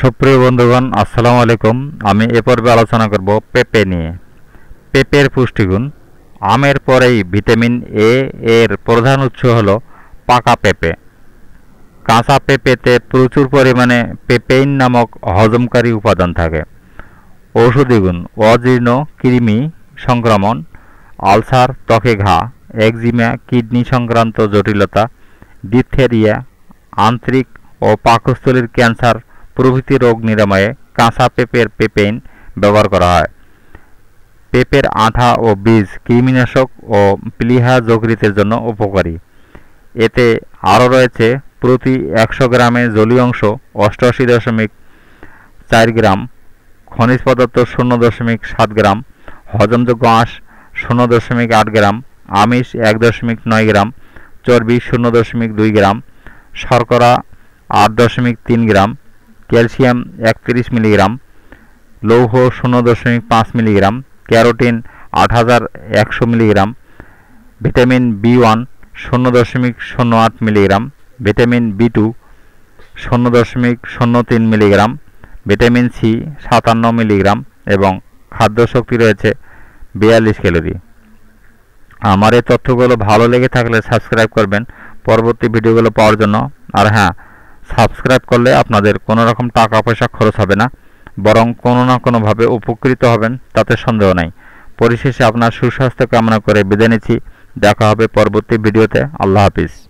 সুপ্রিয় বন্ধুগণ আসসালামু আলাইকুম আমি এ পর্বে আলোচনা করব পেঁপে নিয়ে পেঁপের পুষ্টিগুণ আমের পরেই ভিটামিন এ এর প্রধান উৎস হল পাকা পেঁপে কাঁচা পেঁপেতে প্রচুর পরিমাণে পেপেইন নামক হজমকারী উপাদান থাকে ঔষধিগুণ অজীর্ণ কৃমি সংক্রমণ আলসার ত্বকে ঘা একজিমা কিডনি সংক্রান্ত জটিলতা ডিপথেরিয়া আন্ত্রিক ও পাকস্থলীর ক্যান্সার প্রভৃতি রোগ নিরাময়ে কাঁচা পেঁপের পেপেইন ব্যবহার করা হয় পেঁপের আধা ও বীজ কৃমিনাশক ও প্লিহা যকৃতের জন্য উপকারী এতে আরও রয়েছে প্রতি একশো গ্রামে জলীয় অংশ অষ্টআশি দশমিক চার গ্রাম খনিজ পদার্থ শূন্য দশমিক সাত গ্রাম হজমযোগ্য আঁশ শূন্য দশমিক আট গ্রাম আমিষ এক দশমিক নয় গ্রাম চর্বি শূন্য দশমিক দুই গ্রাম শর্করা আট দশমিক তিন গ্রাম ক্যালসিয়াম একত্রিশ মিলিগ্রাম লৌহ শূন্য দশমিক পাঁচ মিলিগ্রাম ক্যারোটিন আট হাজার একশো মিলিগ্রাম ভিটামিন বি ওয়ান শূন্য দশমিক শূন্য আট মিলিগ্রাম ভিটামিন বি টু শূন্য দশমিক শূন্য তিন মিলিগ্রাম ভিটামিন সি সাতান্ন মিলিগ্রাম এবং খাদ্য শক্তি রয়েছে বিয়াল্লিশ ক্যালোরি আমার এই তথ্যগুলো ভালো লেগে থাকলে সাবস্ক্রাইব করবেন পরবর্তী ভিডিওগুলো পাওয়ার জন্য আর হ্যাঁ সাবস্ক্রাইব করলে আপনাদের কোনো রকম টাকা পয়সা খরচ হবে না বরং কোনো না কোনোভাবে উপকৃত হবেন তাতে সন্দেহ নাই পরিশেষে আপনার সুস্বাস্থ্য কামনা করে বিদায় নিচ্ছি দেখা হবে পরবর্তী ভিডিওতে আল্লাহ হাফিজ